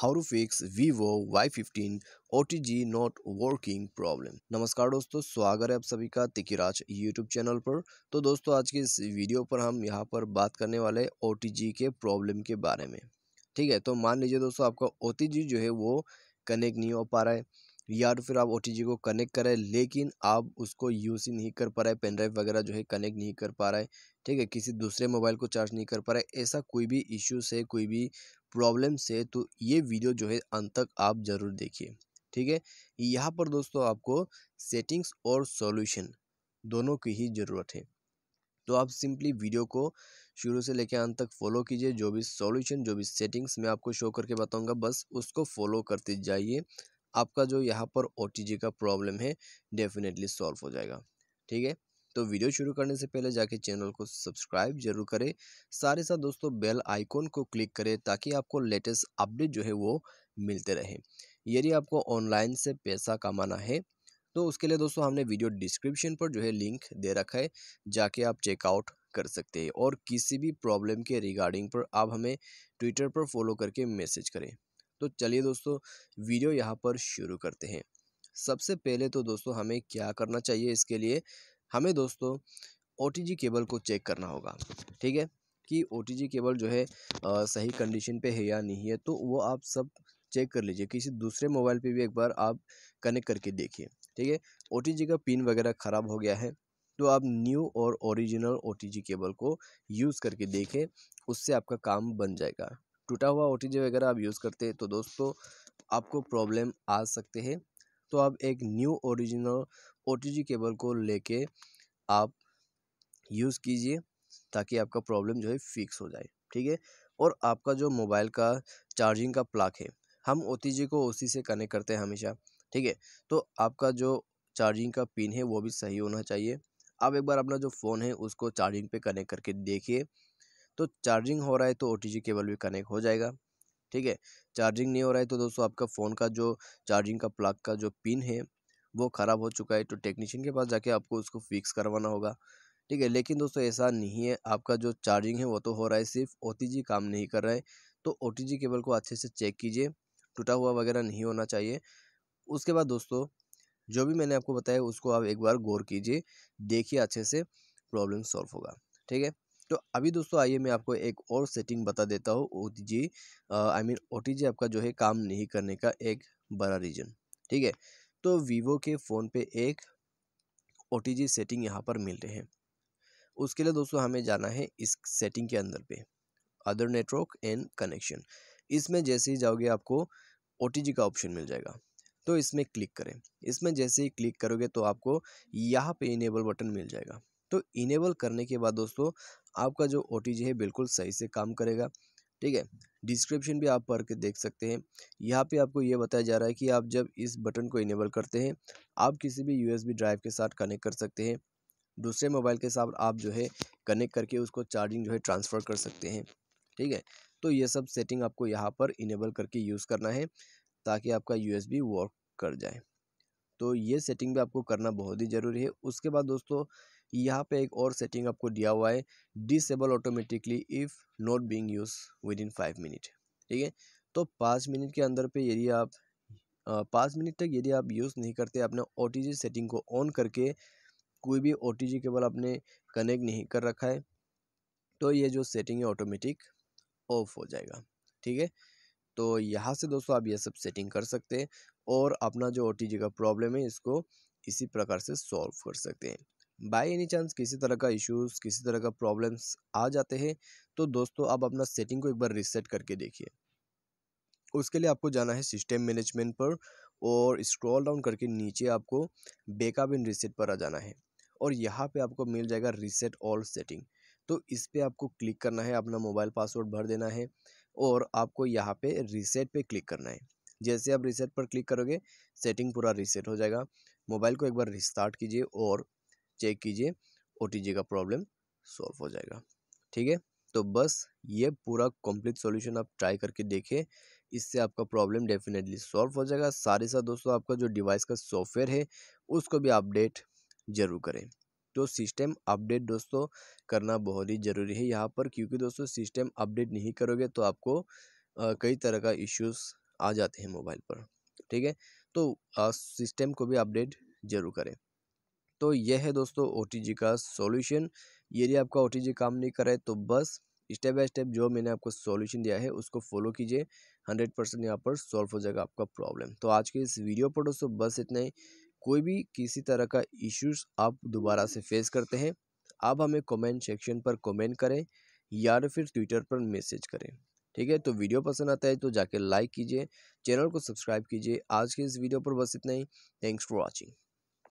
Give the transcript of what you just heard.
how to fix Vivo Y fifteen O not working problem नमस्कार दोस्तों स्वागत है आप सभी का तिकीराज यूट्यूब चैनल पर तो दोस्तों आज के इस वीडियो पर हम यहाँ पर बात करने वाले ओ टी जी के प्रॉब्लम के बारे में ठीक है तो मान लीजिए दोस्तों आपका ओ टी जी जो है वो कनेक्ट नहीं हो पा रहा है या तो फिर आप ओ को कनेक्ट करें लेकिन आप उसको यूज़ ही नहीं कर पा रहे पेन ड्राइव वगैरह जो है कनेक्ट नहीं कर पा रहा है ठीक है किसी दूसरे मोबाइल को चार्ज नहीं कर पा रहे ऐसा कोई भी इश्यूज़ है कोई भी प्रॉब्लम से तो ये वीडियो जो है अंत तक आप ज़रूर देखिए ठीक है यहाँ पर दोस्तों आपको सेटिंग्स और सॉल्यूशन दोनों की ही ज़रूरत है तो आप सिंपली वीडियो को शुरू से लेकर अंत तक फॉलो कीजिए जो भी सॉल्यूशन जो भी सेटिंग्स मैं आपको शो करके बताऊंगा बस उसको फॉलो करते जाइए आपका जो यहाँ पर ओ का प्रॉब्लम है डेफिनेटली सॉल्व हो जाएगा ठीक है तो वीडियो शुरू करने से पहले जाके चैनल को सब्सक्राइब जरूर करें साथ ही साथ दोस्तों बेल आइकॉन को क्लिक करें ताकि आपको लेटेस्ट अपडेट जो है वो मिलते रहे यदि आपको ऑनलाइन से पैसा कमाना है तो उसके लिए दोस्तों हमने वीडियो डिस्क्रिप्शन पर जो है लिंक दे रखा है जाके आप चेकआउट कर सकते हैं और किसी भी प्रॉब्लम के रिगार्डिंग पर आप हमें ट्विटर पर फॉलो करके मैसेज करें तो चलिए दोस्तों वीडियो यहाँ पर शुरू करते हैं सबसे पहले तो दोस्तों हमें क्या करना चाहिए इसके लिए हमें दोस्तों ओ केबल को चेक करना होगा ठीक है कि ओ केबल जो है आ, सही कंडीशन पे है या नहीं है तो वो आप सब चेक कर लीजिए किसी दूसरे मोबाइल पे भी एक बार आप कनेक्ट करके देखिए ठीक है ओ का पिन वगैरह ख़राब हो गया है तो आप न्यू और ओरिजिनल ओ केबल को यूज़ करके देखें उससे आपका काम बन जाएगा टूटा हुआ ओ वगैरह आप यूज़ करते हैं तो दोस्तों आपको प्रॉब्लम आ सकते हैं तो आप एक न्यू ओरिजिनल ओ केबल को लेके आप यूज़ कीजिए ताकि आपका प्रॉब्लम जो है फिक्स हो जाए ठीक है और आपका जो मोबाइल का चार्जिंग का प्लाक है हम ओ को उसी से कनेक्ट करते हैं हमेशा ठीक है तो आपका जो चार्जिंग का पिन है वो भी सही होना चाहिए आप एक बार अपना जो फ़ोन है उसको चार्जिंग पे कनेक्ट करके देखिए तो चार्जिंग हो रहा है तो ओ केबल भी कनेक्ट हो जाएगा ठीक है चार्जिंग नहीं हो रहा है तो दोस्तों आपका फ़ोन का जो चार्जिंग का प्लग का जो पिन है वो ख़राब हो चुका है तो टेक्नीशियन के पास जाके आपको उसको फिक्स करवाना होगा ठीक है लेकिन दोस्तों ऐसा नहीं है आपका जो चार्जिंग है वो तो हो रहा है सिर्फ ओ काम नहीं कर रहा है तो ओ केबल को अच्छे से चेक कीजिए टूटा हुआ वगैरह नहीं होना चाहिए उसके बाद दोस्तों जो भी मैंने आपको बताया उसको आप एक बार गौर कीजिए देखिए अच्छे से प्रॉब्लम सॉल्व होगा ठीक है तो अभी दोस्तों आइए मैं आपको एक और सेटिंग बता देता हूँ ओ I mean O T G आपका जो है काम नहीं करने का एक बड़ा रीज़न ठीक है तो वीवो के फ़ोन पे एक ओ टी जी सेटिंग यहाँ पर मिल रहे हैं उसके लिए दोस्तों हमें जाना है इस सेटिंग के अंदर पे अदर नेटवर्क एंड कनेक्शन इसमें जैसे ही जाओगे आपको ओ का ऑप्शन मिल जाएगा तो इसमें क्लिक करें इसमें जैसे ही क्लिक करोगे तो आपको यहाँ पे इनेबल बटन मिल जाएगा तो इनेबल करने के बाद दोस्तों आपका जो ओ है बिल्कुल सही से काम करेगा ठीक है डिस्क्रिप्शन भी आप पढ़ के देख सकते हैं यहाँ पे आपको ये बताया जा रहा है कि आप जब इस बटन को इनेबल करते हैं आप किसी भी यूएसबी ड्राइव के साथ कनेक्ट कर सकते हैं दूसरे मोबाइल के साथ आप जो है कनेक्ट करके उसको चार्जिंग जो है ट्रांसफ़र कर सकते हैं ठीक है तो ये सब सेटिंग आपको यहाँ पर इनेबल करके यूज़ करना है ताकि आपका यू वर्क कर जाए तो ये सेटिंग भी आपको करना बहुत ही ज़रूरी है उसके बाद दोस्तों यहाँ पे एक और सेटिंग आपको दिया हुआ है disable automatically if not being use within five minute ठीक है तो पाँच मिनट के अंदर पे यदि आप पाँच मिनट तक यदि आप यूज़ नहीं करते अपने ओ सेटिंग को ऑन करके कोई भी ओ केबल आपने कनेक्ट नहीं कर रखा है तो ये जो सेटिंग है ऑटोमेटिक ऑफ हो जाएगा ठीक है तो यहाँ से दोस्तों आप ये सब सेटिंग कर सकते हैं और अपना जो ओ का प्रॉब्लम है इसको इसी प्रकार से सॉल्व कर सकते हैं बाय एनी चांस किसी तरह का इश्यूज किसी तरह का प्रॉब्लम्स आ जाते हैं तो दोस्तों आप अपना सेटिंग को एक बार रिसेट करके देखिए उसके लिए आपको जाना है सिस्टम मैनेजमेंट पर और स्क्रॉल डाउन करके नीचे आपको बेकअप इन रिसेट पर आ जाना है और यहाँ पे आपको मिल जाएगा रिसेट ऑल सेटिंग तो इस पर आपको क्लिक करना है अपना मोबाइल पासवर्ड भर देना है और आपको यहाँ पे रिसेट पे क्लिक करना है जैसे आप रिसेट पर क्लिक करोगे सेटिंग पूरा रिसेट हो जाएगा मोबाइल को एक बार रिस्टार्ट कीजिए और चेक कीजिए ओ का प्रॉब्लम सॉल्व हो जाएगा ठीक है तो बस ये पूरा कंप्लीट सॉल्यूशन आप ट्राई करके देखिए इससे आपका प्रॉब्लम डेफिनेटली सॉल्व हो जाएगा सारे साथ दोस्तों आपका जो डिवाइस का सॉफ्टवेयर है उसको भी अपडेट ज़रूर करें तो सिस्टम अपडेट दोस्तों करना बहुत ही ज़रूरी है यहाँ पर क्योंकि दोस्तों सिस्टम अपडेट नहीं करोगे तो आपको आ, कई तरह का इश्यूज़ आ जाते हैं मोबाइल पर ठीक है तो सिस्टम को भी अपडेट ज़रूर करें तो यह है दोस्तों ओ का सॉल्यूशन यदि आपका ओ काम नहीं करे तो बस स्टेप बाय स्टेप जो मैंने आपको सॉल्यूशन दिया है उसको फॉलो कीजिए हंड्रेड परसेंट यहाँ पर सॉल्व हो जाएगा आपका प्रॉब्लम तो आज के इस वीडियो पर दोस्तों बस इतना ही कोई भी किसी तरह का इश्यूज आप दोबारा से फेस करते हैं आप हमें कमेंट सेक्शन पर कमेंट करें या फिर ट्विटर पर मैसेज करें ठीक है तो वीडियो पसंद आता है तो जाके लाइक कीजिए चैनल को सब्सक्राइब कीजिए आज के इस वीडियो पर बस इतना ही थैंक्स फॉर वॉचिंग